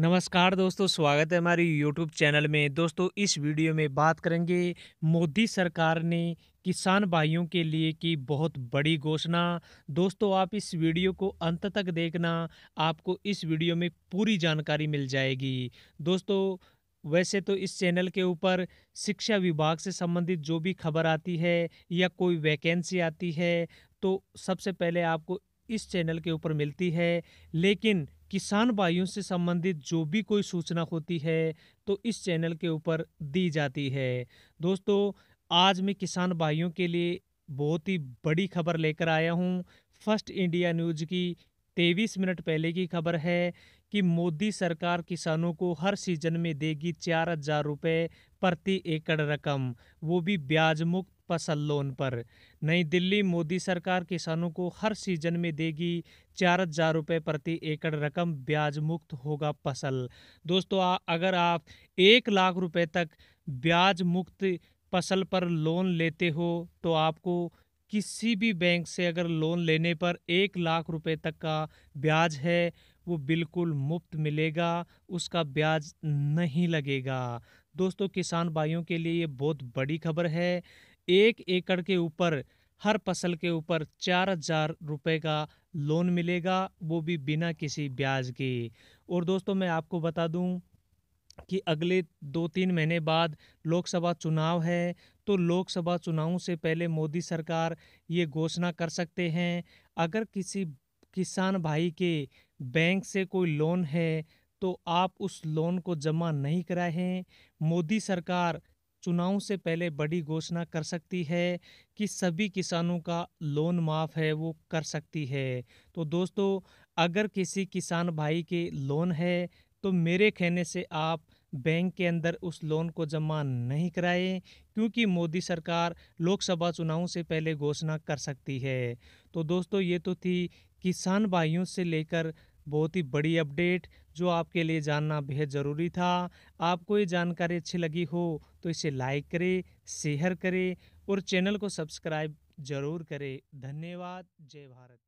नमस्कार दोस्तों स्वागत है हमारी यूट्यूब चैनल में दोस्तों इस वीडियो में बात करेंगे मोदी सरकार ने किसान भाइयों के लिए की बहुत बड़ी घोषणा दोस्तों आप इस वीडियो को अंत तक देखना आपको इस वीडियो में पूरी जानकारी मिल जाएगी दोस्तों वैसे तो इस चैनल के ऊपर शिक्षा विभाग से संबंधित जो भी खबर आती है या कोई वैकेंसी आती है तो सबसे पहले आपको इस चैनल के ऊपर मिलती है लेकिन किसान भाइयों से संबंधित जो भी कोई सूचना होती है तो इस चैनल के ऊपर दी जाती है दोस्तों आज मैं किसान भाइयों के लिए बहुत ही बड़ी खबर लेकर आया हूँ फर्स्ट इंडिया न्यूज की तेईस मिनट पहले की खबर है कि मोदी सरकार किसानों को हर सीजन में देगी चार हजार रुपये प्रति एकड़ रकम वो भी ब्याज मुक्त फसल लोन पर नई दिल्ली मोदी सरकार किसानों को हर सीजन में देगी चार हजार रुपये प्रति एकड़ रकम ब्याज मुक्त होगा फसल दोस्तों आ, अगर आप एक लाख रुपए तक ब्याज मुक्त फसल पर लोन लेते हो तो आपको किसी भी बैंक से अगर लोन लेने पर एक लाख रुपए तक का ब्याज है वो बिल्कुल मुफ्त मिलेगा उसका ब्याज नहीं लगेगा दोस्तों किसान भाइयों के लिए ये बहुत बड़ी खबर है एक एकड़ के ऊपर हर फसल के ऊपर चार हजार रुपये का लोन मिलेगा वो भी बिना किसी ब्याज के और दोस्तों मैं आपको बता दूं कि अगले दो तीन महीने बाद लोकसभा चुनाव है तो लोकसभा चुनाव से पहले मोदी सरकार ये घोषणा कर सकते हैं अगर किसी किसान भाई के बैंक से कोई लोन है तो आप उस लोन को जमा नहीं कराएं मोदी सरकार चुनाव से पहले बड़ी घोषणा कर सकती है कि सभी किसानों का लोन माफ़ है वो कर सकती है तो दोस्तों अगर किसी किसान भाई के लोन है तो मेरे कहने से आप बैंक के अंदर उस लोन को जमा नहीं कराएं क्योंकि मोदी सरकार लोकसभा चुनाव से पहले घोषणा कर सकती है तो दोस्तों ये तो थी किसान भाइयों से लेकर बहुत ही बड़ी अपडेट जो आपके लिए जानना बेहद ज़रूरी था आपको ये जानकारी अच्छी लगी हो तो इसे लाइक करें शेयर करें और चैनल को सब्सक्राइब ज़रूर करें धन्यवाद जय भारत